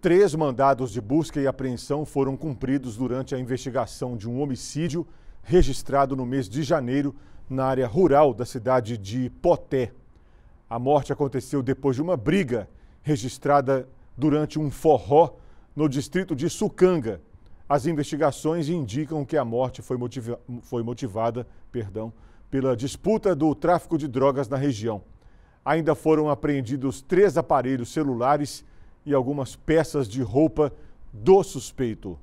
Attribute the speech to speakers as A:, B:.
A: Três mandados de busca e apreensão foram cumpridos durante a investigação de um homicídio registrado no mês de janeiro na área rural da cidade de Poté. A morte aconteceu depois de uma briga registrada durante um forró no distrito de Sucanga. As investigações indicam que a morte foi, motiva foi motivada perdão, pela disputa do tráfico de drogas na região. Ainda foram apreendidos três aparelhos celulares e algumas peças de roupa do suspeito.